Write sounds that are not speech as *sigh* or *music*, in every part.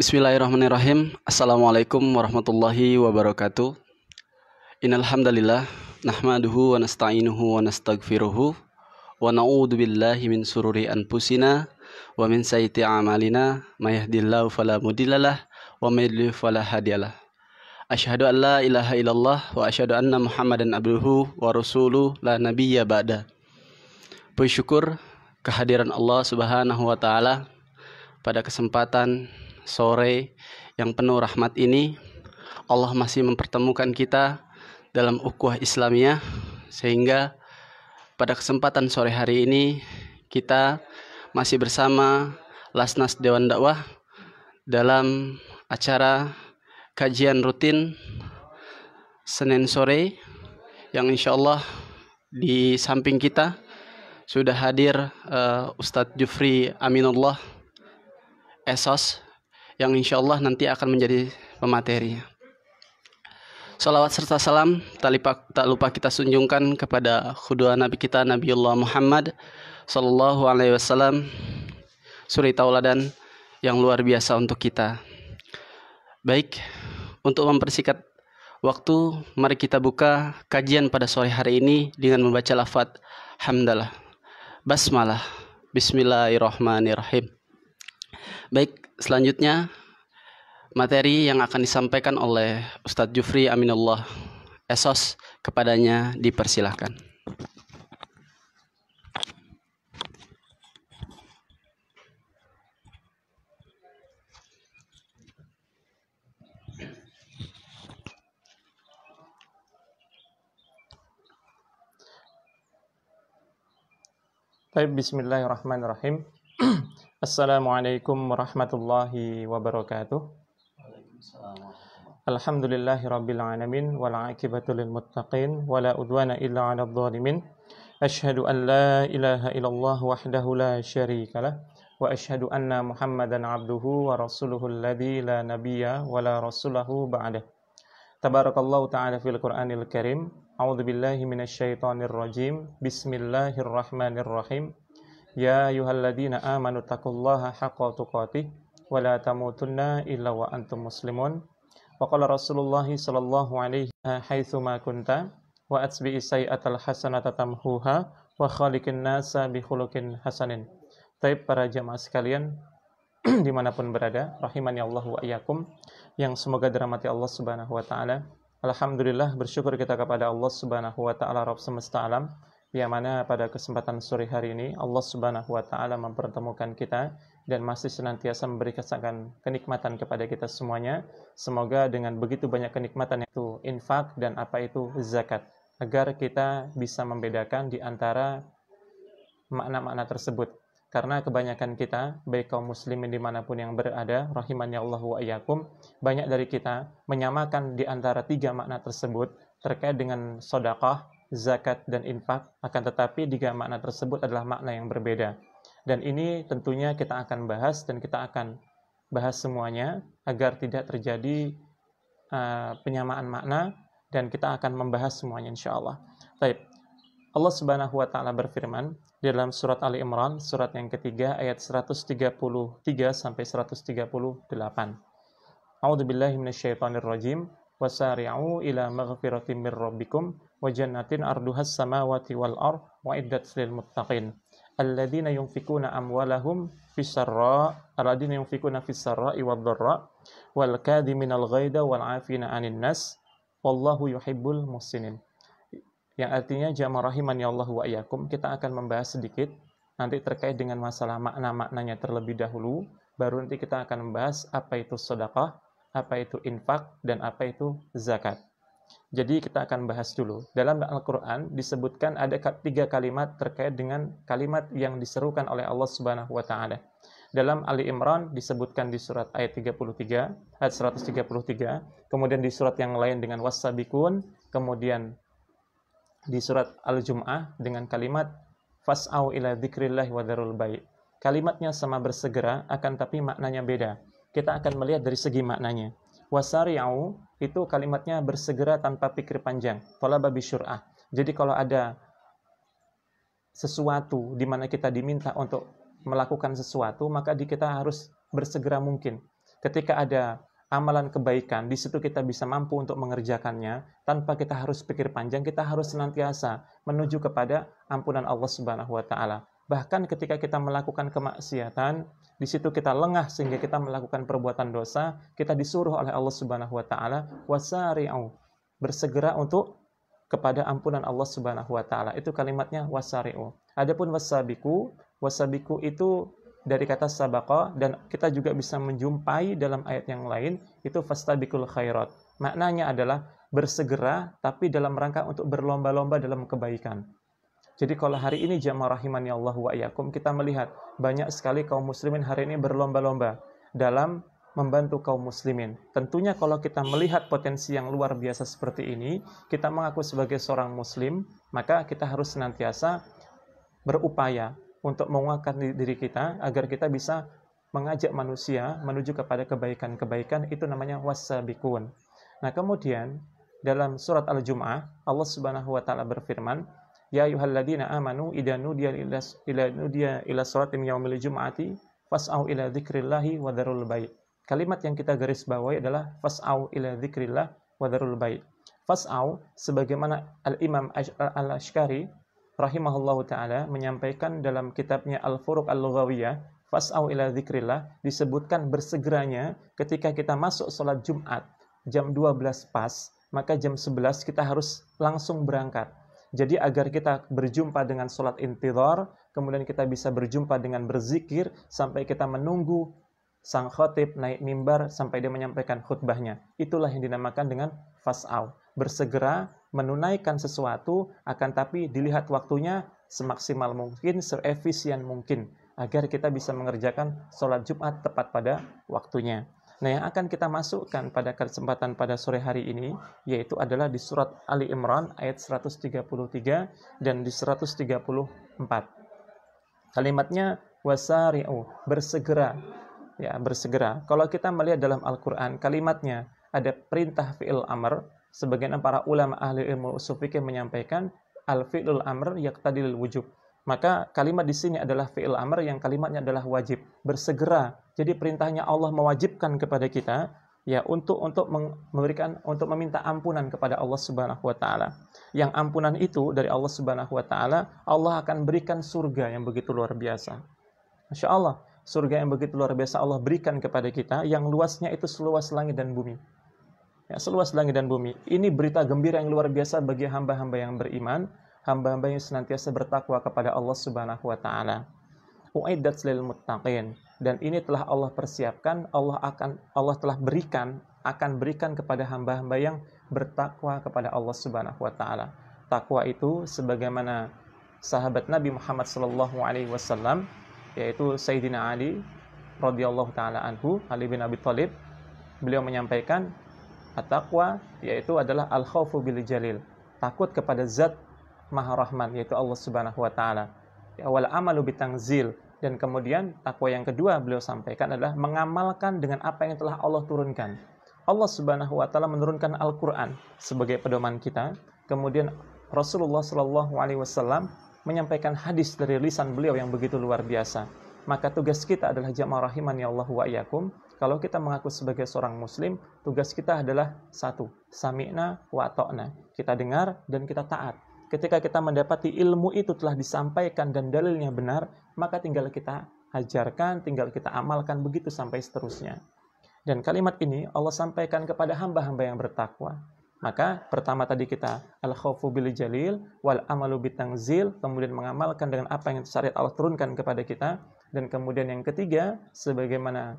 Bismillahirrahmanirrahim. Assalamualaikum warahmatullahi wabarakatuh. Innal hamdalillah nahmaduhu wa nasta'inuhu wa nastaghfiruhu wa na'udzu billahi min sururi anfusina wa min sayyiati a'malina may yahdihillahu fala mudhillalah wa may yudhlil fala an la ilaha illallah wa asyhadu anna Muhammadan abduhu wa rasuluh la nabiyya ba'da. Bersyukur kehadiran Allah Subhanahu wa taala pada kesempatan sore yang penuh rahmat ini Allah masih mempertemukan kita dalam ukhuwah Islamiyah sehingga pada kesempatan sore hari ini kita masih bersama Lasnas Dewan Dakwah dalam acara kajian rutin Senin sore yang insya Allah di samping kita sudah hadir uh, Ustadz Jufri Aminullah Esos yang insya Allah nanti akan menjadi pemateri. Salawat serta salam tak, lupa, tak lupa kita sunjungkan kepada kedua Nabi kita Nabiullah Muhammad Sallallahu Alaihi Wasallam suri tauladan yang luar biasa untuk kita. Baik, untuk mempersikat waktu, mari kita buka kajian pada sore hari ini dengan membaca lafadz hamdalah, basmalah, bismillahirrahmanirrahim. Baik, Selanjutnya, materi yang akan disampaikan oleh Ustadz Jufri Aminullah Esos kepadanya dipersilahkan. Baik, bismillahirrahmanirrahim. *clears throat* Assalamualaikum warahmatullahi wabarakatuh. Alhamdulillahi rabbil alamin wal aqibatu lil muttaqin wala udwana illa 'alal zalimin. Ashhadu an la ilaha illallah wahdahu la syarika wa ashhadu anna Muhammadan 'abduhu wa rasuluhu alladhi la nabiyya wala rasulahu ba'dah. Tabarakallahu ta'ala fil Qur'anil Karim. A'udzu billahi minasy syaithanir rajim. Bismillahirrahmanirrahim. يا أيها الذين آمنوا اتقوا الله حق تقاته ولا تموتن إلا وأنتم مسلمون وقال رسول الله صلى الله عليه حيثما كنت وأتبع سيئة الحسنة تمحوها وخالقin nasa bihulukin hasanin. Taib para jamaah sekalian, *clears throat* dimanapun berada, ya Allah wa iyakum, yang semoga dirahmati Allah subhanahu wa ta'ala. Alhamdulillah, bersyukur kita kepada Allah subhanahu wa ta'ala, Rabb semesta alam, yang mana pada kesempatan sore hari ini Allah Subhanahu wa taala mempertemukan kita dan masih senantiasa memberi kesan kenikmatan kepada kita semuanya. Semoga dengan begitu banyak kenikmatan itu infak dan apa itu zakat agar kita bisa membedakan di antara makna-makna tersebut. Karena kebanyakan kita, baik kaum muslimin dimanapun yang berada, rahimannya Allah wa Yaqum, banyak dari kita menyamakan di antara tiga makna tersebut terkait dengan sodakah, zakat, dan infak, akan tetapi tiga makna tersebut adalah makna yang berbeda. Dan ini tentunya kita akan bahas dan kita akan bahas semuanya agar tidak terjadi uh, penyamaan makna dan kita akan membahas semuanya insya Allah. Baik, Allah Subhanahu wa taala berfirman di dalam surat Ali Imran surat yang ketiga ayat 133 sampai 138. A'udzubillahiminasyaitanirrojim rajim. Wasari'u ila maghfiratin min wa jannatin arduhas samawati wal ard wa iddat lil muttaqin alladzina yunfikuna amwalahum fis sarra alladzina yunfikuna fis sarra'i wad dharra wal kadhiminal ghaida wal 'afina 'anil nas wallahu yuhibbul yang artinya jamaah rahiman ya Allah wa iyakum kita akan membahas sedikit nanti terkait dengan masalah makna-maknanya terlebih dahulu baru nanti kita akan membahas apa itu sedekah apa itu infak dan apa itu zakat jadi kita akan bahas dulu. Dalam Al-Quran disebutkan ada tiga kalimat terkait dengan kalimat yang diserukan oleh Allah Subhanahu wa Ta'ala. Dalam Ali Imran disebutkan di surat ayat 33, ayat 133, kemudian di surat yang lain dengan wasabikun, kemudian di surat Al-Jum'ah dengan kalimat fas'au ila dzikrillah wa darul baik. Kalimatnya sama bersegera akan tapi maknanya beda. Kita akan melihat dari segi maknanya. Wasari'au itu kalimatnya bersegera tanpa pikir panjang. Pola babi syur'ah. Jadi kalau ada sesuatu di mana kita diminta untuk melakukan sesuatu, maka di kita harus bersegera mungkin. Ketika ada amalan kebaikan, di situ kita bisa mampu untuk mengerjakannya tanpa kita harus pikir panjang, kita harus senantiasa menuju kepada ampunan Allah Subhanahu wa taala. Bahkan ketika kita melakukan kemaksiatan, di situ kita lengah sehingga kita melakukan perbuatan dosa, kita disuruh oleh Allah Subhanahu wa taala wasari'u, bersegera untuk kepada ampunan Allah Subhanahu wa taala. Itu kalimatnya wasari'u. Adapun wasabiku, wasabiku itu dari kata sabaqa dan kita juga bisa menjumpai dalam ayat yang lain itu fastabiqul khairat. Maknanya adalah bersegera tapi dalam rangka untuk berlomba-lomba dalam kebaikan. Jadi kalau hari ini jamaah rahimani Allah wa yakum, kita melihat banyak sekali kaum muslimin hari ini berlomba-lomba dalam membantu kaum muslimin. Tentunya kalau kita melihat potensi yang luar biasa seperti ini, kita mengaku sebagai seorang muslim, maka kita harus senantiasa berupaya untuk menguatkan diri kita agar kita bisa mengajak manusia menuju kepada kebaikan-kebaikan itu namanya wasabikun. Nah, kemudian dalam surat Al-Jum'ah Allah Subhanahu wa taala berfirman, ya ayyuhalladzina amanu idza nudiya ila nudiya ila salati yaumil jum'ati fas'au ila dzikrillahi wa dzarul bait. Kalimat yang kita garis bawahi adalah fas'au ila dzikrillah wa dzarul bait. Fas'au sebagaimana Al-Imam Al-Ashkari rahimahullahu taala menyampaikan dalam kitabnya Al-Furuq Al-Lughawiyah fas'au ila dzikrillah disebutkan bersegeranya ketika kita masuk sholat Jumat jam 12 pas maka jam 11 kita harus langsung berangkat jadi agar kita berjumpa dengan sholat intidhar, kemudian kita bisa berjumpa dengan berzikir sampai kita menunggu sang khotib naik mimbar sampai dia menyampaikan khutbahnya. Itulah yang dinamakan dengan fas'au. Bersegera menunaikan sesuatu, akan tapi dilihat waktunya semaksimal mungkin, seefisien mungkin, agar kita bisa mengerjakan sholat Jumat tepat pada waktunya. Nah, yang akan kita masukkan pada kesempatan pada sore hari ini yaitu adalah di surat Ali Imran ayat 133 dan di 134. Kalimatnya wasari'u, bersegera. Ya, bersegera. Kalau kita melihat dalam Al-Qur'an, kalimatnya ada perintah fi'il amr, sebagian para ulama ahli ilmu usul fikih menyampaikan al-fi'lul amr yaqtadil wujub. Maka kalimat di sini adalah fi'il amr yang kalimatnya adalah wajib, bersegera. Jadi perintahnya Allah mewajibkan kepada kita ya untuk untuk memberikan untuk meminta ampunan kepada Allah Subhanahu wa taala. Yang ampunan itu dari Allah Subhanahu wa taala, Allah akan berikan surga yang begitu luar biasa. Masya Allah, surga yang begitu luar biasa Allah berikan kepada kita yang luasnya itu seluas langit dan bumi. Ya, seluas langit dan bumi. Ini berita gembira yang luar biasa bagi hamba-hamba yang beriman hamba-hamba yang senantiasa bertakwa kepada Allah Subhanahu wa taala. Uiddat lil muttaqin dan ini telah Allah persiapkan, Allah akan Allah telah berikan akan berikan kepada hamba-hamba yang bertakwa kepada Allah Subhanahu wa taala. Takwa itu sebagaimana sahabat Nabi Muhammad sallallahu alaihi wasallam yaitu Sayyidina Ali radhiyallahu taala anhu, Ali bin Abi Thalib, beliau menyampaikan at-taqwa yaitu adalah al-khaufu bil jalil, takut kepada zat Maha Rahman yaitu Allah Subhanahu wa taala. Awal amalu bitangzil dan kemudian takwa yang kedua beliau sampaikan adalah mengamalkan dengan apa yang telah Allah turunkan. Allah Subhanahu wa taala menurunkan Al-Qur'an sebagai pedoman kita. Kemudian Rasulullah Shallallahu alaihi wasallam menyampaikan hadis dari lisan beliau yang begitu luar biasa. Maka tugas kita adalah jamaah rahiman ya Allah wa iyakum. Kalau kita mengaku sebagai seorang muslim, tugas kita adalah satu, sami'na wa ta'na. Kita dengar dan kita taat. Ketika kita mendapati ilmu itu telah disampaikan dan dalilnya benar, maka tinggal kita hajarkan, tinggal kita amalkan begitu sampai seterusnya. Dan kalimat ini Allah sampaikan kepada hamba-hamba yang bertakwa. Maka pertama tadi kita al khawfu bil jalil wal amalu bitangzil, kemudian mengamalkan dengan apa yang syariat Allah turunkan kepada kita dan kemudian yang ketiga sebagaimana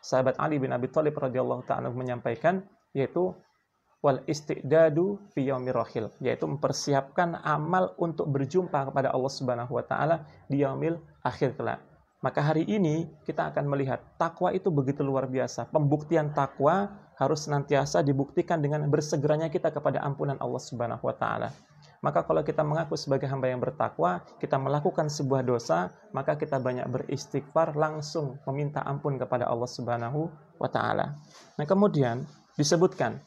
sahabat Ali bin Abi Thalib radhiyallahu taala menyampaikan yaitu wal istiqdadu fi yaumir rahil yaitu mempersiapkan amal untuk berjumpa kepada Allah Subhanahu wa taala di yaumil akhir kelak. Maka hari ini kita akan melihat takwa itu begitu luar biasa. Pembuktian takwa harus senantiasa dibuktikan dengan bersegeranya kita kepada ampunan Allah Subhanahu wa taala. Maka kalau kita mengaku sebagai hamba yang bertakwa, kita melakukan sebuah dosa, maka kita banyak beristighfar langsung meminta ampun kepada Allah Subhanahu wa taala. Nah, kemudian disebutkan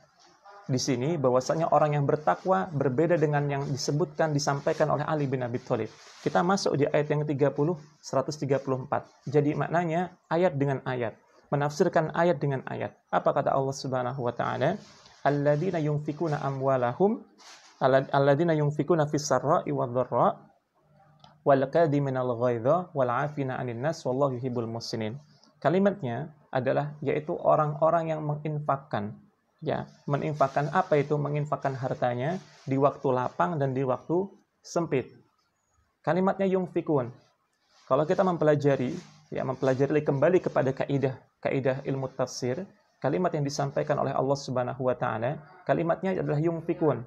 di sini bahwasanya orang yang bertakwa berbeda dengan yang disebutkan disampaikan oleh Ali bin Abi Thalib. Kita masuk di ayat yang 30 134. Jadi maknanya ayat dengan ayat, menafsirkan ayat dengan ayat. Apa kata Allah Subhanahu wa taala? Alladzina yunfikuna amwalahum alladzina yunfikuna fis sarai wadh-dharra wal kadhiminal ghaidha wal 'afina 'anil nas wallahu yuhibbul muhsinin. Kalimatnya adalah yaitu orang-orang yang menginfakkan ya meninfakkan apa itu menginfakkan hartanya di waktu lapang dan di waktu sempit kalimatnya yung fikun kalau kita mempelajari ya mempelajari kembali kepada kaidah kaidah ilmu tafsir kalimat yang disampaikan oleh Allah Subhanahu wa taala kalimatnya adalah yung fikun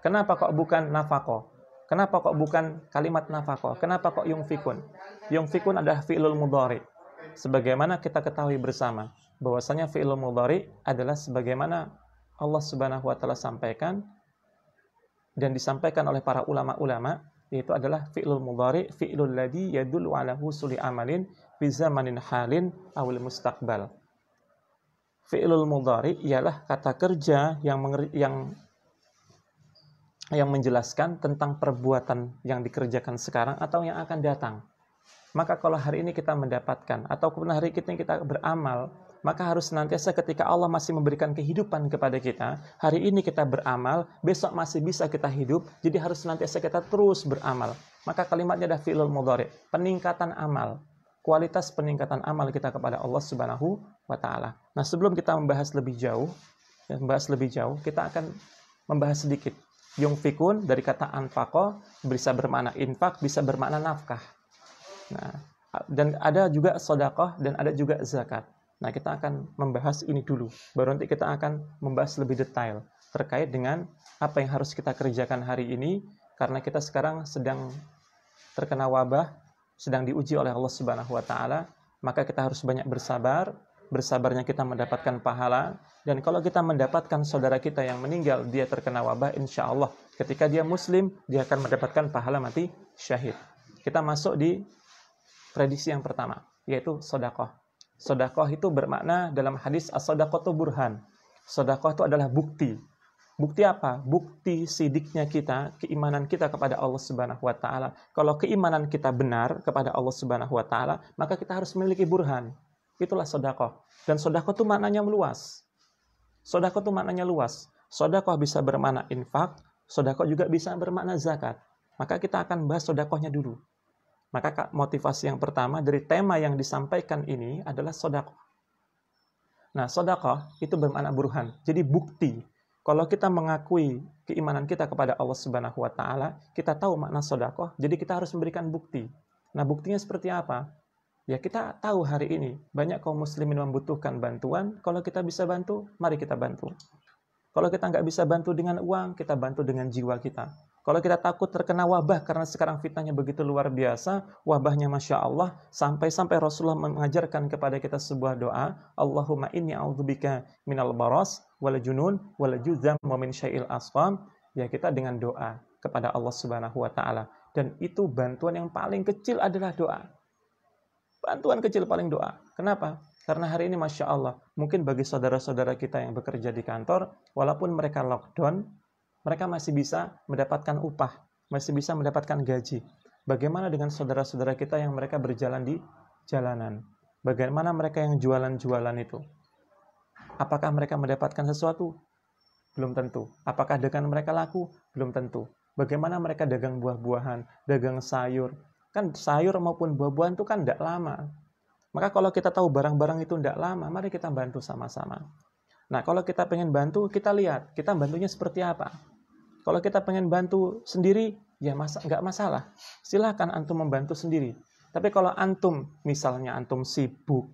kenapa kok bukan nafako Kenapa kok bukan kalimat nafako? Kenapa kok yung fikun yung fikun adalah fi'lul mudhari. Sebagaimana kita ketahui bersama bahwasanya fi'il mudhari adalah sebagaimana Allah Subhanahu wa taala sampaikan dan disampaikan oleh para ulama-ulama yaitu adalah fi'il mudhari fi'lul ladzi yadullu ala husuli amalin fi zamanin halin awil mustaqbal. Fi'lul mudhari ialah kata kerja yang yang yang menjelaskan tentang perbuatan yang dikerjakan sekarang atau yang akan datang. Maka kalau hari ini kita mendapatkan atau kemudian hari ini kita beramal maka harus senantiasa ketika Allah masih memberikan kehidupan kepada kita, hari ini kita beramal, besok masih bisa kita hidup, jadi harus senantiasa kita terus beramal. Maka kalimatnya ada fi'lul mudhari, peningkatan amal, kualitas peningkatan amal kita kepada Allah Subhanahu wa taala. Nah, sebelum kita membahas lebih jauh, ya, membahas lebih jauh, kita akan membahas sedikit. fikun dari kata anfaqo bisa bermakna infak, bisa bermakna nafkah. Nah, dan ada juga sodakoh dan ada juga zakat. Nah, kita akan membahas ini dulu. Baru nanti kita akan membahas lebih detail terkait dengan apa yang harus kita kerjakan hari ini karena kita sekarang sedang terkena wabah, sedang diuji oleh Allah Subhanahu wa taala, maka kita harus banyak bersabar. Bersabarnya kita mendapatkan pahala dan kalau kita mendapatkan saudara kita yang meninggal dia terkena wabah insya Allah ketika dia muslim dia akan mendapatkan pahala mati syahid. Kita masuk di prediksi yang pertama yaitu sodakoh Sodakoh itu bermakna dalam hadis as-sodakoh itu burhan. Sodakoh itu adalah bukti. Bukti apa? Bukti sidiknya kita, keimanan kita kepada Allah Subhanahu wa taala. Kalau keimanan kita benar kepada Allah Subhanahu wa taala, maka kita harus memiliki burhan. Itulah sodakoh. Dan sodakoh itu maknanya meluas. Sodakoh itu maknanya luas. Sodakoh bisa bermakna infak, sodakoh juga bisa bermakna zakat. Maka kita akan bahas sodakohnya dulu. Maka motivasi yang pertama dari tema yang disampaikan ini adalah sodako. Nah, sodako itu bermakna buruhan. Jadi bukti. Kalau kita mengakui keimanan kita kepada Allah Subhanahu wa taala, kita tahu makna sodako. jadi kita harus memberikan bukti. Nah, buktinya seperti apa? Ya, kita tahu hari ini banyak kaum muslimin membutuhkan bantuan. Kalau kita bisa bantu, mari kita bantu. Kalau kita nggak bisa bantu dengan uang, kita bantu dengan jiwa kita. Kalau kita takut terkena wabah karena sekarang fitnahnya begitu luar biasa, wabahnya Masya Allah, sampai-sampai Rasulullah mengajarkan kepada kita sebuah doa, Allahumma inni a'udzubika minal baras, wal junun, wal juzam, wa min syai'il asfam. Ya kita dengan doa kepada Allah Subhanahu wa taala. Dan itu bantuan yang paling kecil adalah doa. Bantuan kecil paling doa. Kenapa? Karena hari ini Masya Allah, mungkin bagi saudara-saudara kita yang bekerja di kantor, walaupun mereka lockdown, mereka masih bisa mendapatkan upah, masih bisa mendapatkan gaji. Bagaimana dengan saudara-saudara kita yang mereka berjalan di jalanan? Bagaimana mereka yang jualan-jualan itu? Apakah mereka mendapatkan sesuatu? Belum tentu. Apakah dengan mereka laku? Belum tentu. Bagaimana mereka dagang buah-buahan, dagang sayur? Kan sayur maupun buah-buahan itu kan tidak lama. Maka kalau kita tahu barang-barang itu tidak lama, mari kita bantu sama-sama. Nah, kalau kita pengen bantu, kita lihat kita bantunya seperti apa. Kalau kita pengen bantu sendiri, ya masa nggak masalah. Silahkan antum membantu sendiri. Tapi kalau antum, misalnya antum sibuk,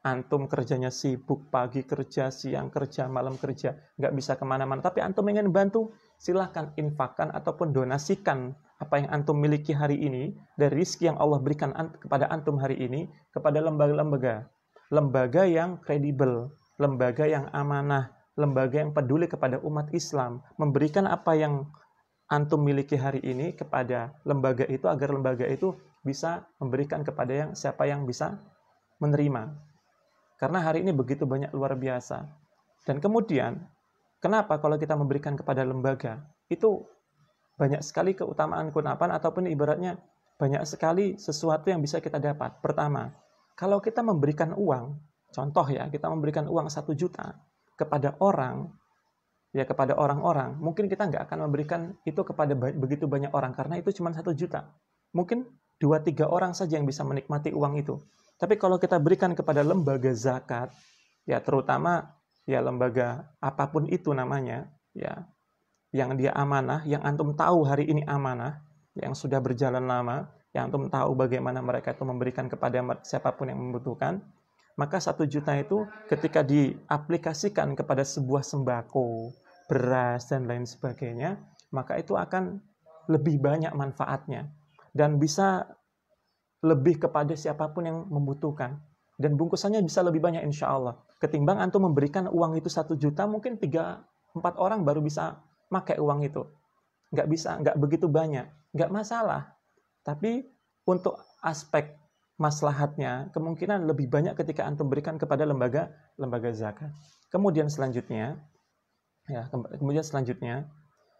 antum kerjanya sibuk, pagi kerja, siang kerja, malam kerja, nggak bisa kemana-mana. Tapi antum ingin bantu, silahkan infakkan ataupun donasikan apa yang antum miliki hari ini dari rizki yang Allah berikan kepada antum hari ini kepada lembaga-lembaga lembaga yang kredibel, lembaga yang amanah, lembaga yang peduli kepada umat Islam, memberikan apa yang antum miliki hari ini kepada lembaga itu agar lembaga itu bisa memberikan kepada yang siapa yang bisa menerima. Karena hari ini begitu banyak luar biasa. Dan kemudian, kenapa kalau kita memberikan kepada lembaga, itu banyak sekali keutamaan kunapan ataupun ibaratnya banyak sekali sesuatu yang bisa kita dapat. Pertama, kalau kita memberikan uang, contoh ya, kita memberikan uang satu juta, kepada orang ya kepada orang-orang mungkin kita nggak akan memberikan itu kepada begitu banyak orang karena itu cuma satu juta mungkin dua tiga orang saja yang bisa menikmati uang itu tapi kalau kita berikan kepada lembaga zakat ya terutama ya lembaga apapun itu namanya ya yang dia amanah yang antum tahu hari ini amanah yang sudah berjalan lama yang antum tahu bagaimana mereka itu memberikan kepada siapapun yang membutuhkan maka satu juta itu ketika diaplikasikan kepada sebuah sembako, beras, dan lain sebagainya, maka itu akan lebih banyak manfaatnya dan bisa lebih kepada siapapun yang membutuhkan. Dan bungkusannya bisa lebih banyak insya Allah. Ketimbang antum memberikan uang itu satu juta, mungkin tiga empat orang baru bisa pakai uang itu. Nggak bisa, nggak begitu banyak. Nggak masalah. Tapi untuk aspek maslahatnya kemungkinan lebih banyak ketika antum berikan kepada lembaga lembaga zakat. Kemudian selanjutnya ya kemudian selanjutnya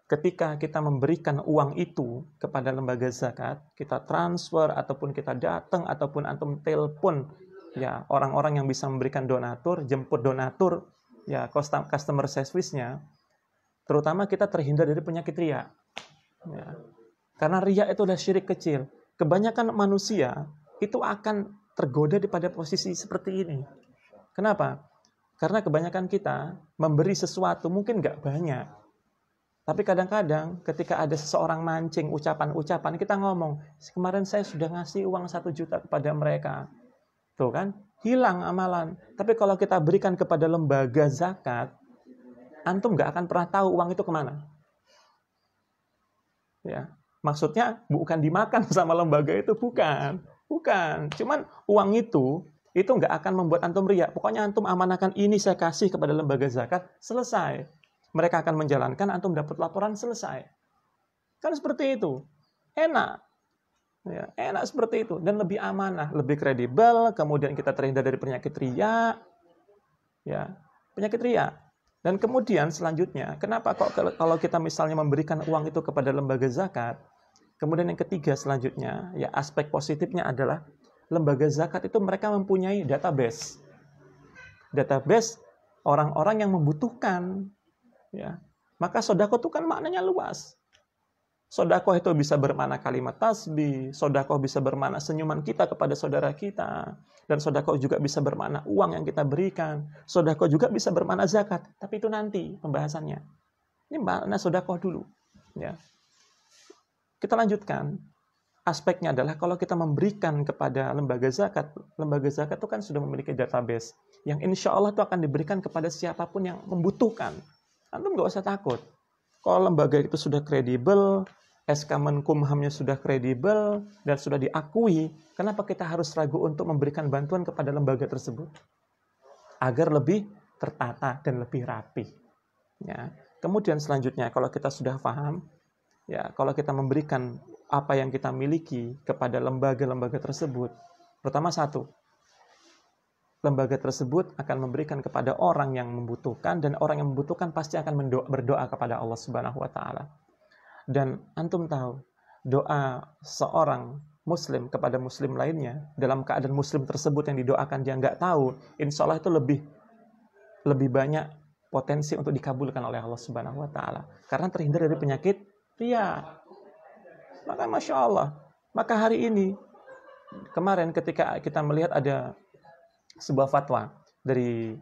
ketika kita memberikan uang itu kepada lembaga zakat, kita transfer ataupun kita datang ataupun antum telepon ya orang-orang yang bisa memberikan donatur, jemput donatur ya customer service-nya terutama kita terhindar dari penyakit ria. Ya. Karena ria itu adalah syirik kecil. Kebanyakan manusia itu akan tergoda pada posisi seperti ini. Kenapa? Karena kebanyakan kita memberi sesuatu mungkin nggak banyak. Tapi kadang-kadang ketika ada seseorang mancing ucapan-ucapan, kita ngomong, kemarin saya sudah ngasih uang satu juta kepada mereka. Tuh kan, hilang amalan. Tapi kalau kita berikan kepada lembaga zakat, antum nggak akan pernah tahu uang itu kemana. Ya, maksudnya bukan dimakan *laughs* sama lembaga itu bukan Bukan, cuman uang itu itu nggak akan membuat antum riak. Pokoknya antum amanahkan ini saya kasih kepada lembaga zakat, selesai. Mereka akan menjalankan, antum dapat laporan, selesai. Kan seperti itu. Enak. Ya, enak seperti itu. Dan lebih amanah, lebih kredibel, kemudian kita terhindar dari penyakit riak. Ya, penyakit riak. Dan kemudian selanjutnya, kenapa kok kalau kita misalnya memberikan uang itu kepada lembaga zakat, Kemudian yang ketiga selanjutnya, ya aspek positifnya adalah lembaga zakat itu mereka mempunyai database. Database orang-orang yang membutuhkan. ya Maka sodako itu kan maknanya luas. Sodako itu bisa bermana kalimat tasbih, sodako bisa bermana senyuman kita kepada saudara kita, dan sodako juga bisa bermana uang yang kita berikan, sodako juga bisa bermana zakat, tapi itu nanti pembahasannya. Ini makna sodako dulu. Ya. Kita lanjutkan. Aspeknya adalah kalau kita memberikan kepada lembaga zakat, lembaga zakat itu kan sudah memiliki database yang insya Allah itu akan diberikan kepada siapapun yang membutuhkan. Antum nggak usah takut. Kalau lembaga itu sudah kredibel, SK Menkumhamnya sudah kredibel dan sudah diakui, kenapa kita harus ragu untuk memberikan bantuan kepada lembaga tersebut? Agar lebih tertata dan lebih rapi. Ya. Kemudian selanjutnya, kalau kita sudah paham, ya kalau kita memberikan apa yang kita miliki kepada lembaga-lembaga tersebut, pertama satu, lembaga tersebut akan memberikan kepada orang yang membutuhkan dan orang yang membutuhkan pasti akan mendoa, berdoa kepada Allah Subhanahu wa taala. Dan antum tahu, doa seorang muslim kepada muslim lainnya dalam keadaan muslim tersebut yang didoakan dia nggak tahu, insya Allah itu lebih lebih banyak potensi untuk dikabulkan oleh Allah Subhanahu wa taala karena terhindar dari penyakit Iya. Maka Masya Allah. Maka hari ini, kemarin ketika kita melihat ada sebuah fatwa dari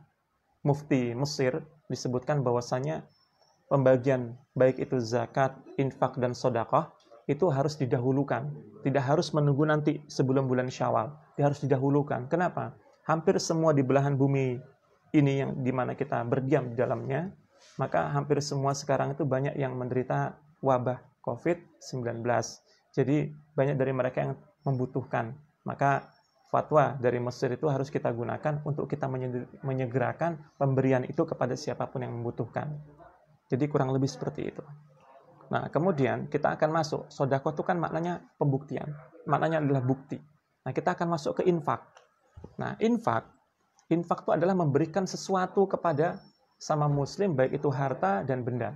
Mufti Mesir, disebutkan bahwasanya pembagian baik itu zakat, infak, dan sodakoh itu harus didahulukan. Tidak harus menunggu nanti sebelum bulan syawal. Dia harus didahulukan. Kenapa? Hampir semua di belahan bumi ini yang dimana kita berdiam di dalamnya, maka hampir semua sekarang itu banyak yang menderita wabah COVID-19. Jadi banyak dari mereka yang membutuhkan. Maka fatwa dari Mesir itu harus kita gunakan untuk kita menyegerakan pemberian itu kepada siapapun yang membutuhkan. Jadi kurang lebih seperti itu. Nah, kemudian kita akan masuk. Sodako itu kan maknanya pembuktian. Maknanya adalah bukti. Nah, kita akan masuk ke infak. Nah, infak. Infak itu adalah memberikan sesuatu kepada sama muslim, baik itu harta dan benda.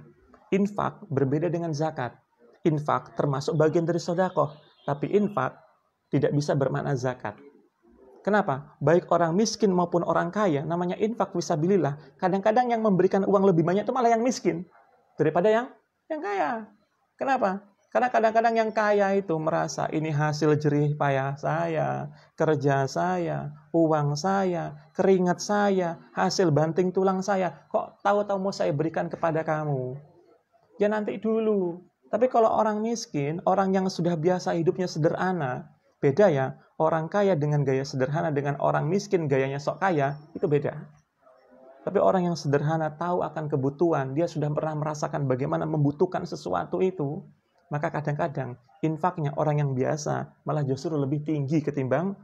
Infak berbeda dengan zakat. Infak termasuk bagian dari sodakoh, tapi infak tidak bisa bermakna zakat. Kenapa? Baik orang miskin maupun orang kaya, namanya infak visabilillah, kadang-kadang yang memberikan uang lebih banyak itu malah yang miskin daripada yang yang kaya. Kenapa? Karena kadang-kadang yang kaya itu merasa ini hasil jerih payah saya, kerja saya, uang saya, keringat saya, hasil banting tulang saya. Kok tahu-tahu mau saya berikan kepada kamu? ya nanti dulu. Tapi kalau orang miskin, orang yang sudah biasa hidupnya sederhana, beda ya. Orang kaya dengan gaya sederhana dengan orang miskin gayanya sok kaya, itu beda. Tapi orang yang sederhana tahu akan kebutuhan, dia sudah pernah merasakan bagaimana membutuhkan sesuatu itu, maka kadang-kadang infaknya orang yang biasa malah justru lebih tinggi ketimbang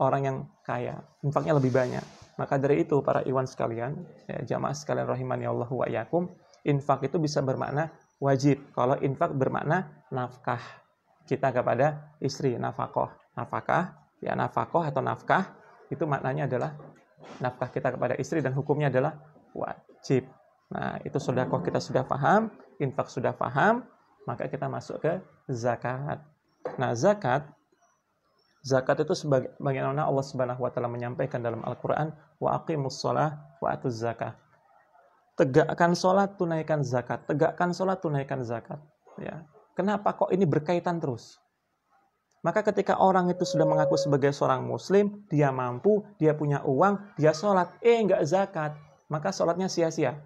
orang yang kaya. Infaknya lebih banyak. Maka dari itu para iwan sekalian, ya, jamaah sekalian rahimani Allah wa yakum, infak itu bisa bermakna wajib. Kalau infak bermakna nafkah kita kepada istri, nafkah, nafkah, ya nafkah atau nafkah itu maknanya adalah nafkah kita kepada istri dan hukumnya adalah wajib. Nah, itu kok kita sudah paham, infak sudah paham, maka kita masuk ke zakat. Nah, zakat zakat itu sebagai bagaimana Allah Subhanahu wa taala menyampaikan dalam Al-Qur'an wa aqimus shalah wa atuz zakah. Tegakkan sholat, tunaikan zakat. Tegakkan sholat, tunaikan zakat. Ya. Kenapa kok ini berkaitan terus? Maka ketika orang itu sudah mengaku sebagai seorang muslim, dia mampu, dia punya uang, dia sholat, eh nggak zakat, maka sholatnya sia-sia.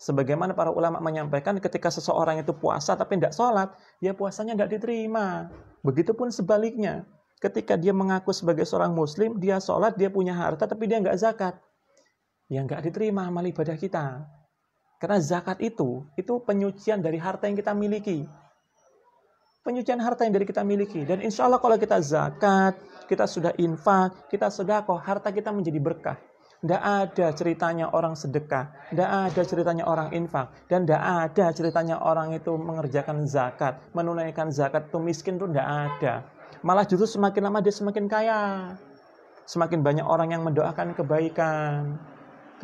Sebagaimana para ulama menyampaikan ketika seseorang itu puasa tapi tidak sholat, ya puasanya tidak diterima. Begitupun sebaliknya, ketika dia mengaku sebagai seorang muslim, dia sholat, dia punya harta tapi dia nggak zakat, yang nggak diterima amal ibadah kita. Karena zakat itu, itu penyucian dari harta yang kita miliki. Penyucian harta yang dari kita miliki. Dan insya Allah kalau kita zakat, kita sudah infak, kita sudah kok harta kita menjadi berkah. Tidak ada ceritanya orang sedekah, tidak ada ceritanya orang infak, dan tidak ada ceritanya orang itu mengerjakan zakat, menunaikan zakat itu miskin itu tidak ada. Malah justru semakin lama dia semakin kaya, semakin banyak orang yang mendoakan kebaikan,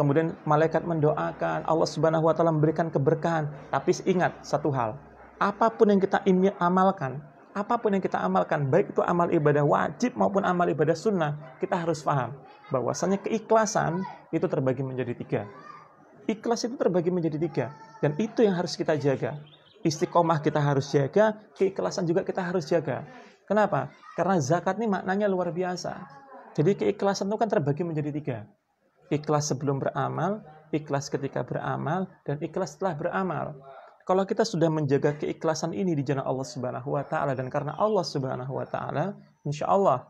kemudian malaikat mendoakan, Allah Subhanahu wa taala memberikan keberkahan. Tapi ingat satu hal, apapun yang kita amalkan, apapun yang kita amalkan, baik itu amal ibadah wajib maupun amal ibadah sunnah, kita harus paham bahwasanya keikhlasan itu terbagi menjadi tiga. Ikhlas itu terbagi menjadi tiga, dan itu yang harus kita jaga. Istiqomah kita harus jaga, keikhlasan juga kita harus jaga. Kenapa? Karena zakat ini maknanya luar biasa. Jadi keikhlasan itu kan terbagi menjadi tiga ikhlas sebelum beramal, ikhlas ketika beramal, dan ikhlas setelah beramal. Kalau kita sudah menjaga keikhlasan ini di jalan Allah Subhanahu wa taala dan karena Allah Subhanahu wa taala, insya Allah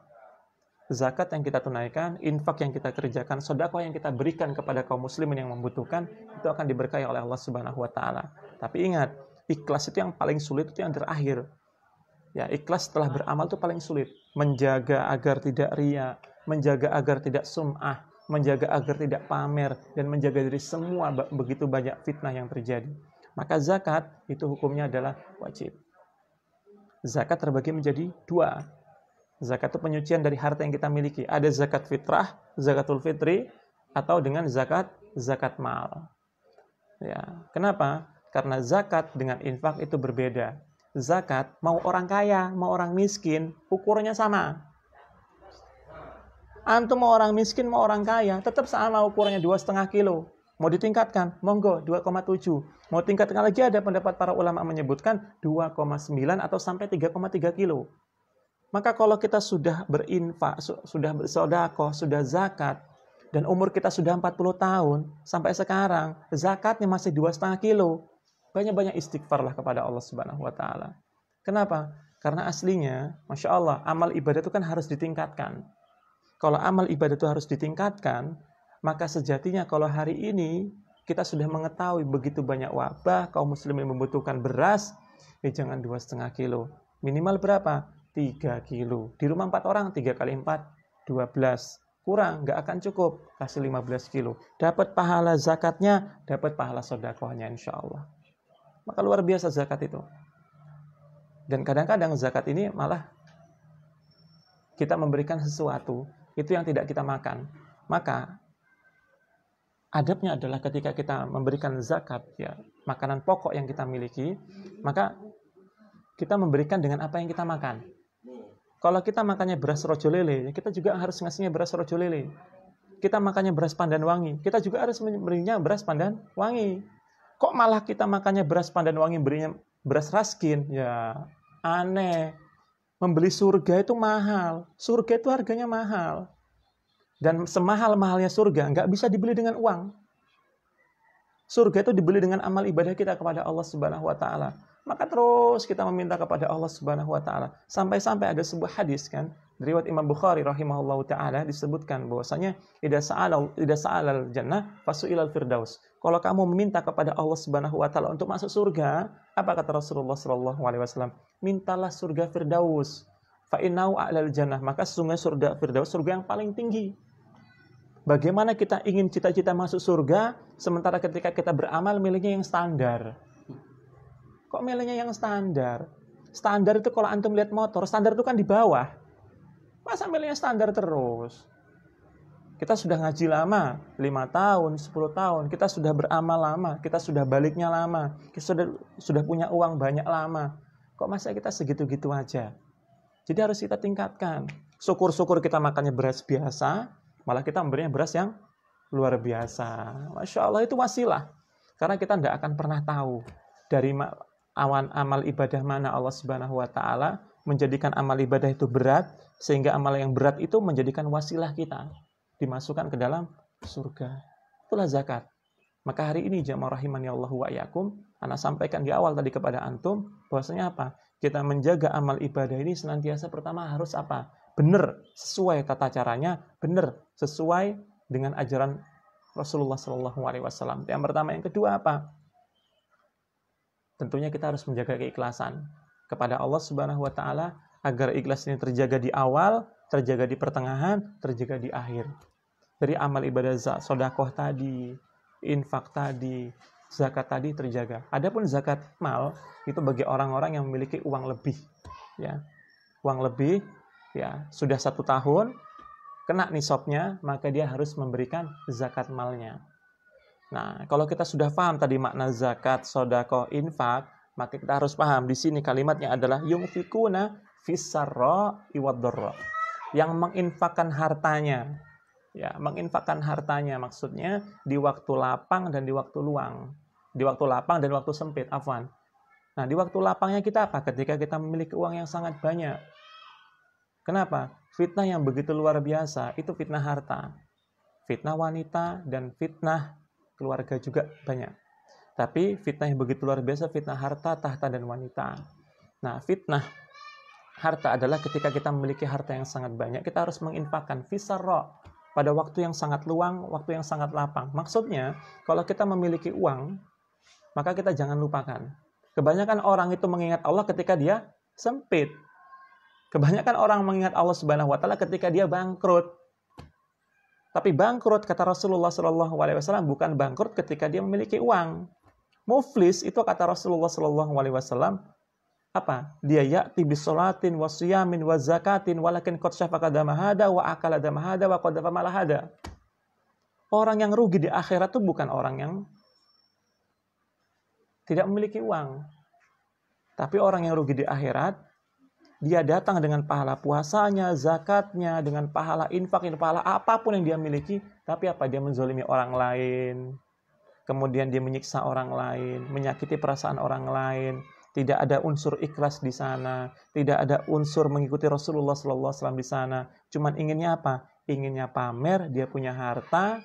zakat yang kita tunaikan, infak yang kita kerjakan, sedekah yang kita berikan kepada kaum muslimin yang membutuhkan itu akan diberkahi oleh Allah Subhanahu wa taala. Tapi ingat, ikhlas itu yang paling sulit itu yang terakhir. Ya, ikhlas setelah beramal itu paling sulit. Menjaga agar tidak ria, menjaga agar tidak sum'ah, menjaga agar tidak pamer, dan menjaga dari semua begitu banyak fitnah yang terjadi. Maka zakat itu hukumnya adalah wajib. Zakat terbagi menjadi dua. Zakat itu penyucian dari harta yang kita miliki. Ada zakat fitrah, zakatul fitri, atau dengan zakat zakat mal. Ya, kenapa? Karena zakat dengan infak itu berbeda. Zakat mau orang kaya, mau orang miskin, ukurnya sama. Antum mau orang miskin, mau orang kaya, tetap sama ukurannya dua setengah kilo. Mau ditingkatkan, monggo 2,7. Mau tingkatkan lagi ada pendapat para ulama menyebutkan 2,9 atau sampai 3,3 kilo. Maka kalau kita sudah berinfak, sudah bersodako, sudah zakat, dan umur kita sudah 40 tahun, sampai sekarang, zakatnya masih dua setengah kilo. Banyak-banyak istighfarlah kepada Allah Subhanahu wa Ta'ala. Kenapa? Karena aslinya, Masya Allah, amal ibadah itu kan harus ditingkatkan kalau amal ibadah itu harus ditingkatkan, maka sejatinya kalau hari ini kita sudah mengetahui begitu banyak wabah, kaum muslimin membutuhkan beras, ya jangan dua setengah kilo. Minimal berapa? 3 kilo. Di rumah 4 orang, 3 kali 4, 12. Kurang, nggak akan cukup. Kasih 15 kilo. Dapat pahala zakatnya, dapat pahala sodakohnya insya Allah. Maka luar biasa zakat itu. Dan kadang-kadang zakat ini malah kita memberikan sesuatu itu yang tidak kita makan. Maka adabnya adalah ketika kita memberikan zakat ya makanan pokok yang kita miliki maka kita memberikan dengan apa yang kita makan kalau kita makannya beras rojo lele ya kita juga harus ngasihnya beras rojo lele kita makannya beras pandan wangi kita juga harus memberinya beras pandan wangi kok malah kita makannya beras pandan wangi berinya beras raskin ya aneh Membeli surga itu mahal. Surga itu harganya mahal. Dan semahal-mahalnya surga nggak bisa dibeli dengan uang. Surga itu dibeli dengan amal ibadah kita kepada Allah Subhanahu wa taala. Maka terus kita meminta kepada Allah Subhanahu wa taala. Sampai-sampai ada sebuah hadis kan, riwayat Imam Bukhari rahimahullahu taala disebutkan bahwasanya tidak sa'alal jannah fasu'ilal firdaus. Kalau kamu meminta kepada Allah Subhanahu wa taala untuk masuk surga, apa kata Rasulullah sallallahu alaihi wasallam? mintalah surga Firdaus. fa'inau a'lal jannah, maka sungai surga Firdaus surga yang paling tinggi. Bagaimana kita ingin cita-cita masuk surga sementara ketika kita beramal miliknya yang standar? Kok miliknya yang standar? Standar itu kalau antum lihat motor, standar itu kan di bawah. Masa miliknya standar terus? kita sudah ngaji lama, 5 tahun, 10 tahun, kita sudah beramal lama, kita sudah baliknya lama, kita sudah sudah punya uang banyak lama. Kok masa kita segitu-gitu aja? Jadi harus kita tingkatkan. Syukur-syukur kita makannya beras biasa, malah kita memberinya beras yang luar biasa. Masya Allah itu wasilah. Karena kita tidak akan pernah tahu dari awan amal ibadah mana Allah Subhanahu wa taala menjadikan amal ibadah itu berat sehingga amal yang berat itu menjadikan wasilah kita dimasukkan ke dalam surga. Itulah zakat. Maka hari ini jamaah rahimani ya Allah wa yakum, Anak sampaikan di awal tadi kepada antum, bahwasanya apa? Kita menjaga amal ibadah ini senantiasa pertama harus apa? Benar, sesuai tata caranya, benar, sesuai dengan ajaran Rasulullah SAW. Yang pertama, yang kedua apa? Tentunya kita harus menjaga keikhlasan kepada Allah Subhanahu Wa Taala agar ikhlas ini terjaga di awal, terjaga di pertengahan, terjaga di akhir. Dari amal ibadah sodakoh tadi, infak tadi, zakat tadi terjaga. Adapun zakat mal itu bagi orang-orang yang memiliki uang lebih, ya, uang lebih, ya, sudah satu tahun kena nisabnya, maka dia harus memberikan zakat malnya. Nah, kalau kita sudah paham tadi makna zakat, sodako, infak, maka kita harus paham di sini kalimatnya adalah yungfikuna fisarro iwadorro yang menginfakkan hartanya ya menginfakkan hartanya maksudnya di waktu lapang dan di waktu luang di waktu lapang dan waktu sempit, afwan. Nah, di waktu lapangnya kita apa? Ketika kita memiliki uang yang sangat banyak. Kenapa? Fitnah yang begitu luar biasa itu fitnah harta, fitnah wanita dan fitnah keluarga juga banyak. Tapi fitnah yang begitu luar biasa fitnah harta, tahta dan wanita. Nah, fitnah harta adalah ketika kita memiliki harta yang sangat banyak, kita harus menginfakkan fisarro pada waktu yang sangat luang, waktu yang sangat lapang. Maksudnya, kalau kita memiliki uang, maka kita jangan lupakan. Kebanyakan orang itu mengingat Allah ketika dia sempit. Kebanyakan orang mengingat Allah Subhanahu wa taala ketika dia bangkrut. Tapi bangkrut kata Rasulullah SAW wasallam bukan bangkrut ketika dia memiliki uang. Muflis itu kata Rasulullah SAW wasallam apa? Dia ya'ti bi salatin wa siyamin wa zakatin walakin qad syafaqa damahada wa akala damahada wa qad malahada. Orang yang rugi di akhirat itu bukan orang yang tidak memiliki uang. Tapi orang yang rugi di akhirat, dia datang dengan pahala puasanya, zakatnya, dengan pahala infak, dengan pahala apapun yang dia miliki, tapi apa? Dia menzolimi orang lain. Kemudian dia menyiksa orang lain, menyakiti perasaan orang lain, tidak ada unsur ikhlas di sana, tidak ada unsur mengikuti Rasulullah SAW di sana. Cuman inginnya apa? Inginnya pamer, dia punya harta,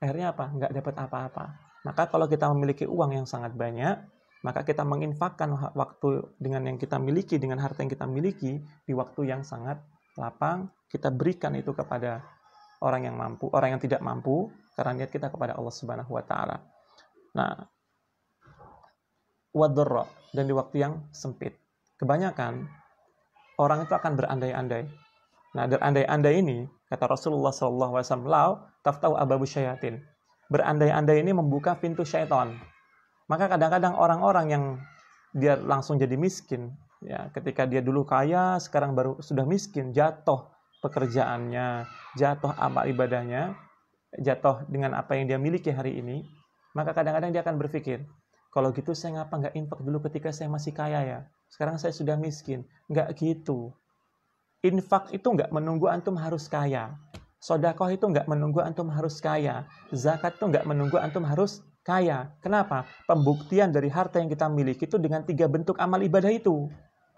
akhirnya apa? Nggak dapat apa-apa. Maka kalau kita memiliki uang yang sangat banyak, maka kita menginfakkan waktu dengan yang kita miliki, dengan harta yang kita miliki di waktu yang sangat lapang, kita berikan itu kepada orang yang mampu, orang yang tidak mampu karena niat kita kepada Allah Subhanahu wa taala. Nah, wadurro dan di waktu yang sempit. Kebanyakan orang itu akan berandai-andai. Nah, berandai-andai ini kata Rasulullah SAW, lau ababu syayatin berandai-andai ini membuka pintu syaitan. Maka kadang-kadang orang-orang yang dia langsung jadi miskin, ya ketika dia dulu kaya, sekarang baru sudah miskin, jatuh pekerjaannya, jatuh amal ibadahnya, jatuh dengan apa yang dia miliki hari ini, maka kadang-kadang dia akan berpikir, kalau gitu saya ngapa nggak infak dulu ketika saya masih kaya ya? Sekarang saya sudah miskin. Nggak gitu. Infak itu nggak menunggu antum harus kaya. Sodakoh itu nggak menunggu antum harus kaya. Zakat itu nggak menunggu antum harus kaya. Kenapa? Pembuktian dari harta yang kita miliki itu dengan tiga bentuk amal ibadah itu.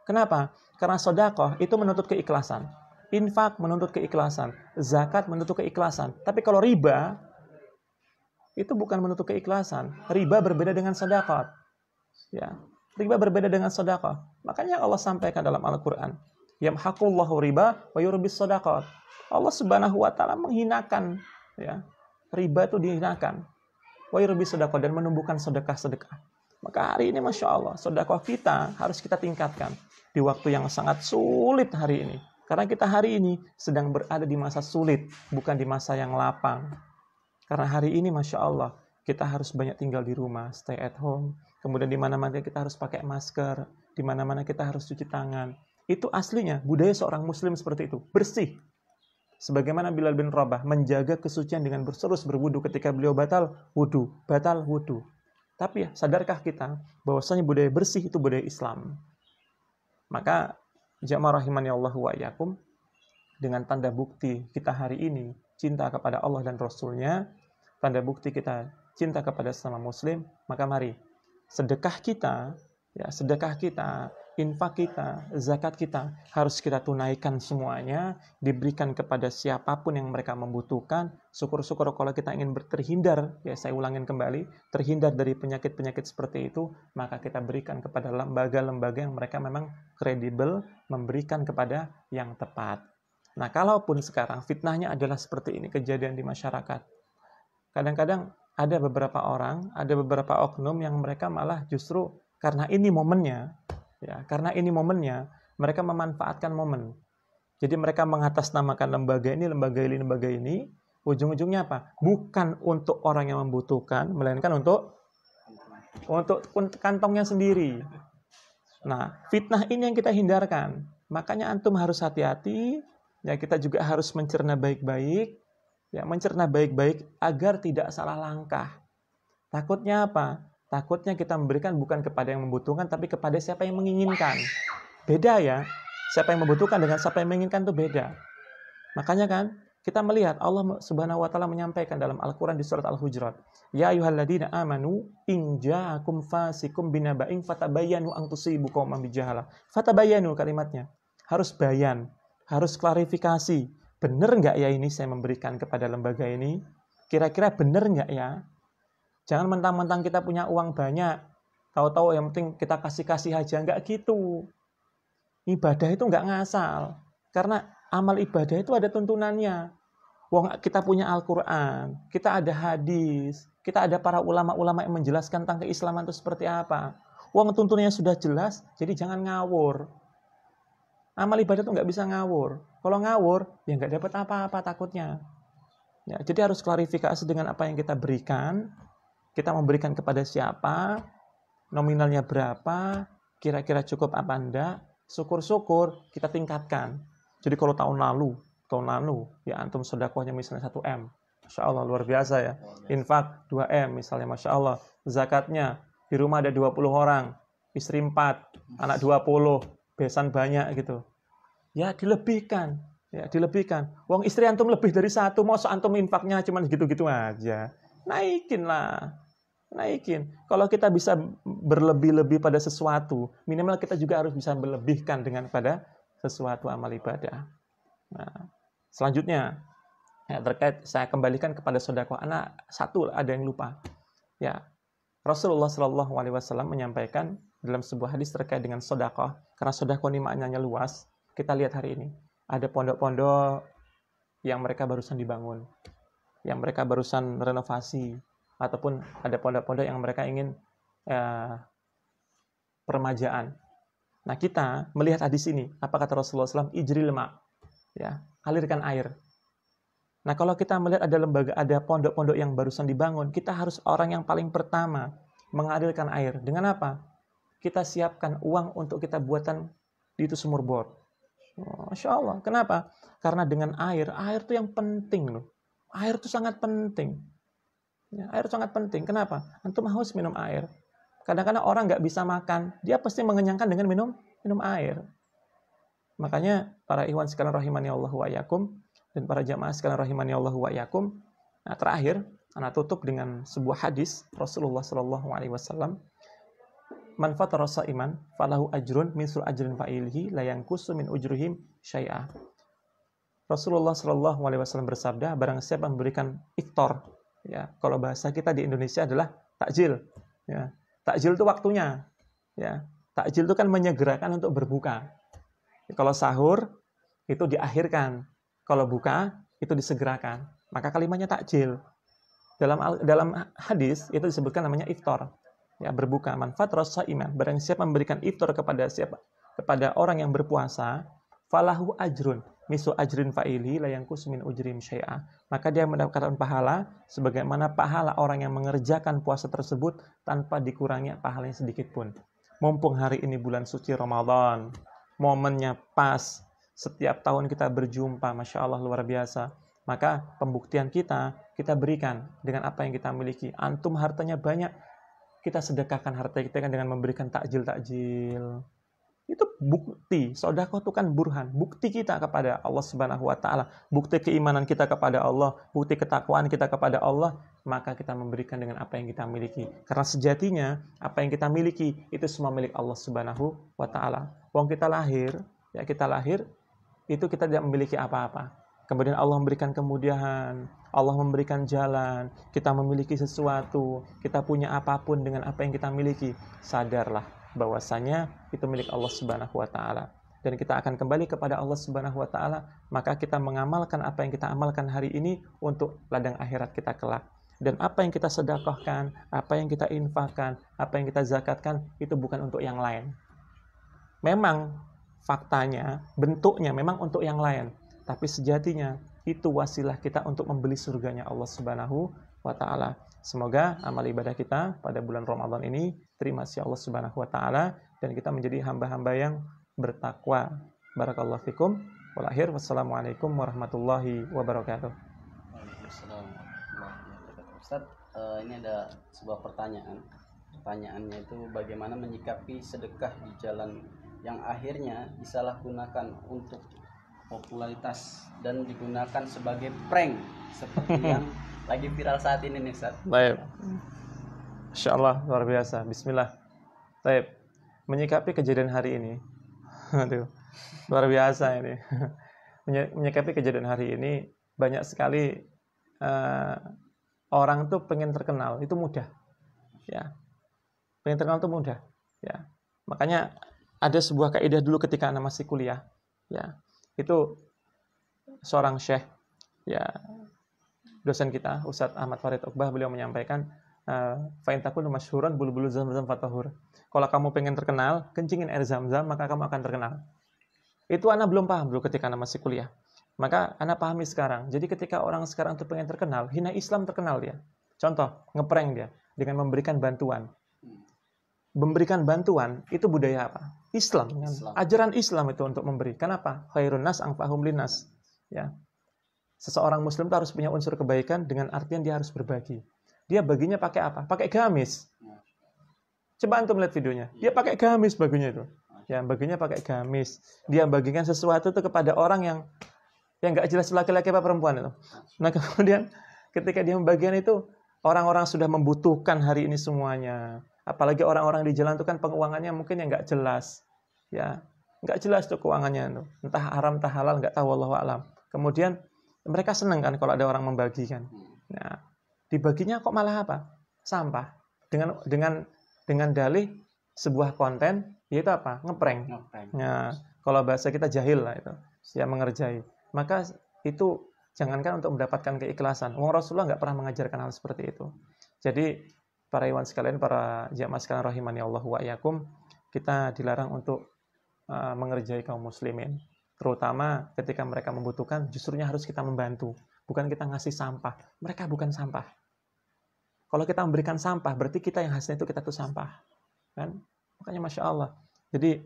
Kenapa? Karena sodakoh itu menuntut keikhlasan. Infak menuntut keikhlasan. Zakat menuntut keikhlasan. Tapi kalau riba, itu bukan menuntut keikhlasan. Riba berbeda dengan sodakoh. Ya. Riba berbeda dengan sodakoh. Makanya Allah sampaikan dalam Al-Quran. Yamhaqullahu riba wa yurbis sadaqat. Allah Subhanahu wa taala menghinakan ya. Riba itu dihinakan. Wa yurbis sadaqat dan menumbuhkan sedekah-sedekah. Maka hari ini Masya Allah, sedekah kita harus kita tingkatkan di waktu yang sangat sulit hari ini. Karena kita hari ini sedang berada di masa sulit, bukan di masa yang lapang. Karena hari ini Masya Allah, kita harus banyak tinggal di rumah, stay at home. Kemudian di mana-mana kita harus pakai masker, di mana-mana kita harus cuci tangan, itu aslinya budaya seorang muslim seperti itu, bersih. Sebagaimana Bilal bin Rabah menjaga kesucian dengan berserus berwudu ketika beliau batal wudu, batal wudu. Tapi ya, sadarkah kita bahwasanya budaya bersih itu budaya Islam? Maka jamaah rahimani Allah wa yakum, dengan tanda bukti kita hari ini cinta kepada Allah dan Rasulnya, tanda bukti kita cinta kepada sesama muslim, maka mari sedekah kita, ya sedekah kita infak kita, zakat kita harus kita tunaikan semuanya, diberikan kepada siapapun yang mereka membutuhkan. Syukur-syukur kalau kita ingin terhindar, ya saya ulangin kembali, terhindar dari penyakit-penyakit seperti itu, maka kita berikan kepada lembaga-lembaga yang mereka memang kredibel, memberikan kepada yang tepat. Nah, kalaupun sekarang fitnahnya adalah seperti ini kejadian di masyarakat. Kadang-kadang ada beberapa orang, ada beberapa oknum yang mereka malah justru karena ini momennya, Ya, karena ini momennya, mereka memanfaatkan momen. Jadi mereka mengatasnamakan lembaga ini, lembaga ini, lembaga ini. Ujung-ujungnya apa? Bukan untuk orang yang membutuhkan, melainkan untuk untuk kantongnya sendiri. Nah, fitnah ini yang kita hindarkan. Makanya antum harus hati-hati. Ya, kita juga harus mencerna baik-baik. Ya, mencerna baik-baik agar tidak salah langkah. Takutnya apa? Takutnya kita memberikan bukan kepada yang membutuhkan, tapi kepada siapa yang menginginkan. Beda ya, siapa yang membutuhkan dengan siapa yang menginginkan itu beda. Makanya kan, kita melihat Allah Subhanahu wa taala menyampaikan dalam Al-Qur'an di surat Al-Hujurat, "Ya ayuhalladina amanu inja'akum fasikum binaba'in fatabayanu angtusibu kaumam bijahala. Fatabayanu kalimatnya. Harus bayan, harus klarifikasi. Benar nggak ya ini saya memberikan kepada lembaga ini? Kira-kira benar nggak ya? Jangan mentang-mentang kita punya uang banyak, tahu-tahu yang penting kita kasih-kasih aja. nggak gitu. Ibadah itu nggak ngasal. Karena amal ibadah itu ada tuntunannya. Wong kita punya Al-Quran, kita ada hadis, kita ada para ulama-ulama yang menjelaskan tentang keislaman itu seperti apa. Wong tuntunannya sudah jelas, jadi jangan ngawur. Amal ibadah itu nggak bisa ngawur. Kalau ngawur, ya nggak dapat apa-apa takutnya. Ya, jadi harus klarifikasi dengan apa yang kita berikan, kita memberikan kepada siapa, nominalnya berapa, kira-kira cukup apa enggak, syukur-syukur kita tingkatkan. Jadi kalau tahun lalu, tahun lalu ya antum sedekahnya misalnya 1M, Masya Allah luar biasa ya. Infak 2M misalnya Masya Allah. Zakatnya di rumah ada 20 orang, istri 4, anak 20, besan banyak gitu. Ya dilebihkan, ya dilebihkan. Wong istri antum lebih dari satu, so antum infaknya cuman gitu-gitu aja. Naikin lah naikin. Kalau kita bisa berlebih-lebih pada sesuatu, minimal kita juga harus bisa melebihkan dengan pada sesuatu amal ibadah. Nah, selanjutnya ya, terkait saya kembalikan kepada sodako anak satu ada yang lupa ya Rasulullah Shallallahu Alaihi Wasallam menyampaikan dalam sebuah hadis terkait dengan sodako karena sodako ini maknanya luas kita lihat hari ini ada pondok-pondok yang mereka barusan dibangun yang mereka barusan renovasi ataupun ada pondok-pondok yang mereka ingin eh, permajaan. Nah kita melihat hadis ini, apa kata Rasulullah SAW? Ijril ma, ya alirkan air. Nah kalau kita melihat ada lembaga, ada pondok-pondok yang barusan dibangun, kita harus orang yang paling pertama mengalirkan air. Dengan apa? Kita siapkan uang untuk kita buatan di itu sumur bor. Masya Allah. Kenapa? Karena dengan air, air itu yang penting loh. Air itu sangat penting. Ya, air sangat penting. Kenapa? Antum haus minum air. Kadang-kadang orang nggak bisa makan, dia pasti mengenyangkan dengan minum minum air. Makanya para ikhwan sekalian rahimani Allah wa yakum dan para jamaah sekalian rahimani Allah wa yakum. Nah, terakhir, anak tutup dengan sebuah hadis Rasulullah Shallallahu Alaihi Wasallam. Man rasa iman, falahu ajrun misul ajrin fa'ilihi layang kusu min ujruhim syai'ah. Rasulullah Shallallahu Alaihi Wasallam bersabda, barang siapa memberikan iftar ya kalau bahasa kita di Indonesia adalah takjil ya takjil itu waktunya ya takjil itu kan menyegerakan untuk berbuka kalau sahur itu diakhirkan kalau buka itu disegerakan maka kalimatnya takjil dalam dalam hadis itu disebutkan namanya iftar ya berbuka manfaat rasa iman barang siapa memberikan iftar kepada siapa kepada orang yang berpuasa falahu ajrun misu ajrin fa'ili layangku semin ujrim syai'a. Maka dia mendapatkan pahala sebagaimana pahala orang yang mengerjakan puasa tersebut tanpa dikurangi pahalanya sedikit pun. Mumpung hari ini bulan suci Ramadan, momennya pas, setiap tahun kita berjumpa, Masya Allah luar biasa. Maka pembuktian kita, kita berikan dengan apa yang kita miliki. Antum hartanya banyak, kita sedekahkan harta kita kan dengan memberikan takjil-takjil itu bukti sodako itu kan burhan bukti kita kepada Allah Subhanahu Wa Taala bukti keimanan kita kepada Allah bukti ketakwaan kita kepada Allah maka kita memberikan dengan apa yang kita miliki karena sejatinya apa yang kita miliki itu semua milik Allah Subhanahu Wa Taala wong kita lahir ya kita lahir itu kita tidak memiliki apa-apa kemudian Allah memberikan kemudahan Allah memberikan jalan kita memiliki sesuatu kita punya apapun dengan apa yang kita miliki sadarlah bahwasanya itu milik Allah Subhanahu wa taala dan kita akan kembali kepada Allah Subhanahu wa taala, maka kita mengamalkan apa yang kita amalkan hari ini untuk ladang akhirat kita kelak. Dan apa yang kita sedekahkan, apa yang kita infakkan, apa yang kita zakatkan itu bukan untuk yang lain. Memang faktanya, bentuknya memang untuk yang lain, tapi sejatinya itu wasilah kita untuk membeli surganya Allah Subhanahu wa taala. Semoga amal ibadah kita pada bulan Ramadan ini terima si Allah Subhanahu wa taala dan kita menjadi hamba-hamba yang bertakwa. Barakallahu fikum. Walakhir wassalamualaikum warahmatullahi wabarakatuh. Ustaz, eh, ini ada sebuah pertanyaan. Pertanyaannya itu bagaimana menyikapi sedekah di jalan yang akhirnya disalahgunakan untuk popularitas dan digunakan sebagai prank seperti *laughs* yang lagi viral saat ini nih Ustaz. Baik. Insya Allah luar biasa. Bismillah. Baik. Menyikapi kejadian hari ini. *laughs* Aduh, luar biasa ini. *laughs* Menyikapi kejadian hari ini banyak sekali uh, orang tuh pengen terkenal itu mudah. Ya. Pengen terkenal itu mudah. Ya. Makanya ada sebuah kaidah dulu ketika anak masih kuliah. Ya. Itu seorang syekh ya dosen kita Ustadz Ahmad Farid Okbah beliau menyampaikan eh, fa'in takun masyhuran bulu-bulu zam-zam fatahur. Kalau kamu pengen terkenal, kencingin air zam-zam, maka kamu akan terkenal. Itu anak belum paham dulu ketika anak masih kuliah. Maka anak pahami sekarang. Jadi ketika orang sekarang tuh pengen terkenal, hina Islam terkenal dia. Contoh, ngeprank dia dengan memberikan bantuan. Memberikan bantuan itu budaya apa? Islam. Islam. Ajaran Islam itu untuk memberi. Kenapa? Khairun nas angfahum linas. Ya seseorang muslim itu harus punya unsur kebaikan dengan artian dia harus berbagi. Dia baginya pakai apa? Pakai gamis. Ya. Coba antum melihat videonya. Ya. Dia pakai gamis baginya itu. Ya, baginya pakai gamis. Dia bagikan sesuatu itu kepada orang yang yang nggak jelas laki-laki apa perempuan itu. Nah *laughs* kemudian ketika dia membagikan itu orang-orang sudah membutuhkan hari ini semuanya. Apalagi orang-orang di jalan itu kan penguangannya mungkin yang nggak jelas. Ya, nggak jelas tuh keuangannya itu. Entah haram, entah halal, nggak tahu Allah alam. Kemudian mereka seneng kan kalau ada orang membagikan hmm. nah dibaginya kok malah apa sampah dengan dengan dengan dalih sebuah konten yaitu apa ngeprank, ngeprank. Nah, kalau bahasa kita jahil lah itu ya mengerjai maka itu jangankan untuk mendapatkan keikhlasan Wong Rasulullah nggak pernah mengajarkan hal seperti itu jadi para iwan sekalian para jamaah sekalian rahimani Allah wa yakum kita dilarang untuk eh, mengerjai kaum muslimin terutama ketika mereka membutuhkan, justrunya harus kita membantu, bukan kita ngasih sampah. Mereka bukan sampah. Kalau kita memberikan sampah, berarti kita yang hasilnya itu kita tuh sampah, kan? Makanya masya Allah. Jadi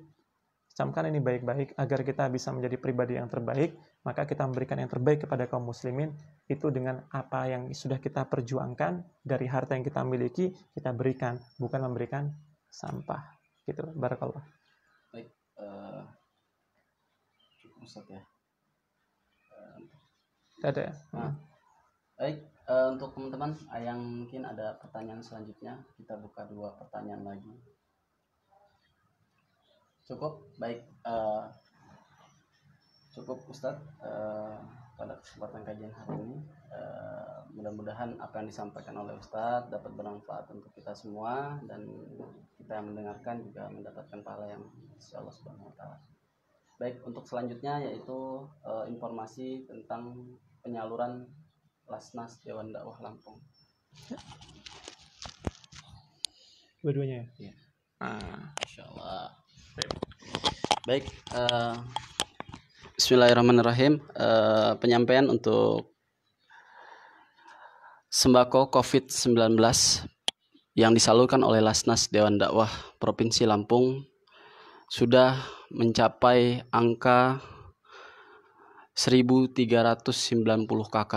camkan ini baik-baik agar kita bisa menjadi pribadi yang terbaik. Maka kita memberikan yang terbaik kepada kaum muslimin itu dengan apa yang sudah kita perjuangkan dari harta yang kita miliki kita berikan, bukan memberikan sampah. Gitu. Barakallah. Baik. Uh Ustaz ya. Tidak ada. Ya? Nah. Baik, uh, untuk teman-teman ah, yang mungkin ada pertanyaan selanjutnya, kita buka dua pertanyaan lagi. Cukup, baik. Uh, cukup Ustadz uh, pada kesempatan kajian hari ini. Uh, mudah-mudahan apa yang disampaikan oleh Ustadz dapat bermanfaat untuk kita semua dan kita yang mendengarkan juga mendapatkan pahala yang insya Allah subhanahu wa ta'ala. Baik, untuk selanjutnya yaitu uh, informasi tentang penyaluran Lasnas Dewan Dakwah Lampung. Dua-duanya ya? Iya. Ah, Allah. Baik, uh, Bismillahirrahmanirrahim. Uh, penyampaian untuk sembako COVID-19 yang disalurkan oleh Lasnas Dewan Dakwah Provinsi Lampung sudah mencapai angka 1390 KK.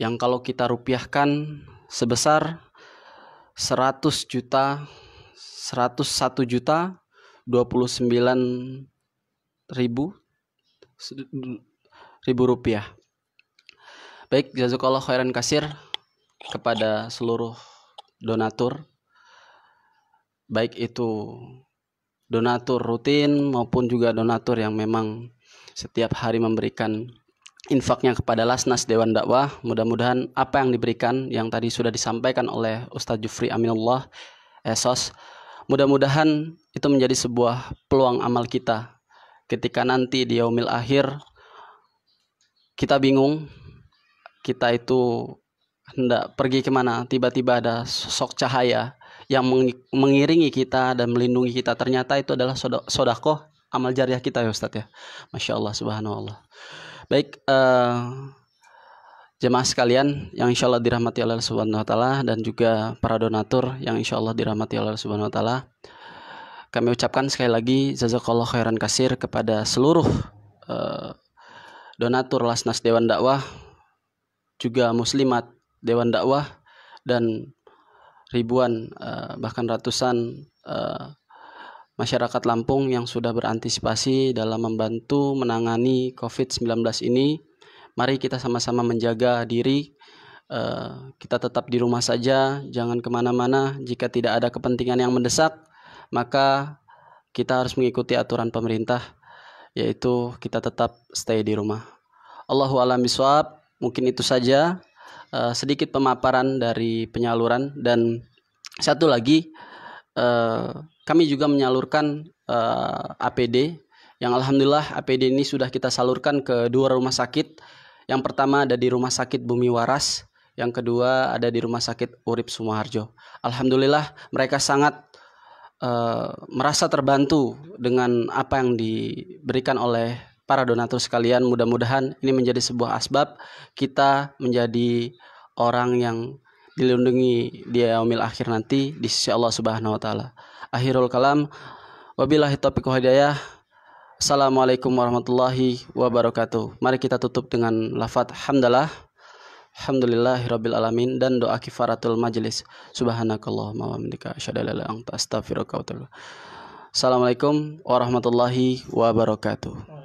Yang kalau kita rupiahkan sebesar 100 juta 101 juta 29 ribu ribu rupiah. Baik, jazakallah khairan kasir kepada seluruh donatur baik itu donatur rutin maupun juga donatur yang memang setiap hari memberikan infaknya kepada Lasnas Dewan Dakwah. Mudah-mudahan apa yang diberikan yang tadi sudah disampaikan oleh Ustadz Jufri Aminullah Esos, mudah-mudahan itu menjadi sebuah peluang amal kita ketika nanti di yaumil akhir kita bingung kita itu hendak pergi kemana tiba-tiba ada sosok cahaya yang mengiringi kita dan melindungi kita ternyata itu adalah sodakoh amal jariah kita ya Ustadz ya Masya Allah subhanallah baik uh, jemaah sekalian yang insya Allah dirahmati Allah Subhanahu Wa Taala dan juga para donatur yang insya Allah dirahmati Allah Subhanahu Wa Taala. Kami ucapkan sekali lagi jazakallah khairan kasir kepada seluruh uh, donatur Lasnas Dewan Dakwah, juga Muslimat Dewan Dakwah dan ribuan eh, bahkan ratusan eh, masyarakat Lampung yang sudah berantisipasi dalam membantu menangani COVID-19 ini. Mari kita sama-sama menjaga diri, eh, kita tetap di rumah saja, jangan kemana-mana. Jika tidak ada kepentingan yang mendesak, maka kita harus mengikuti aturan pemerintah, yaitu kita tetap stay di rumah. Allahu alam biswab, mungkin itu saja uh, sedikit pemaparan dari penyaluran dan satu lagi uh, kami juga menyalurkan uh, eh, APD yang alhamdulillah APD ini sudah kita salurkan ke dua rumah sakit. Yang pertama ada di Rumah Sakit Bumi Waras, yang kedua ada di Rumah Sakit Urip Sumoharjo. Alhamdulillah mereka sangat uh, merasa terbantu dengan apa yang diberikan oleh para donatur sekalian mudah-mudahan ini menjadi sebuah asbab kita menjadi orang yang dilindungi di yaumil akhir nanti di sisi Allah Subhanahu wa taala. Akhirul kalam wabillahi taufiq hidayah. Assalamualaikum warahmatullahi wabarakatuh. Mari kita tutup dengan lafaz hamdalah. Alhamdulillahirabbil alamin dan doa kifaratul majelis. Subhanakallahumma wa bihamdika asyhadu an la ilaha illa anta astaghfiruka wa atubu Assalamualaikum warahmatullahi wabarakatuh.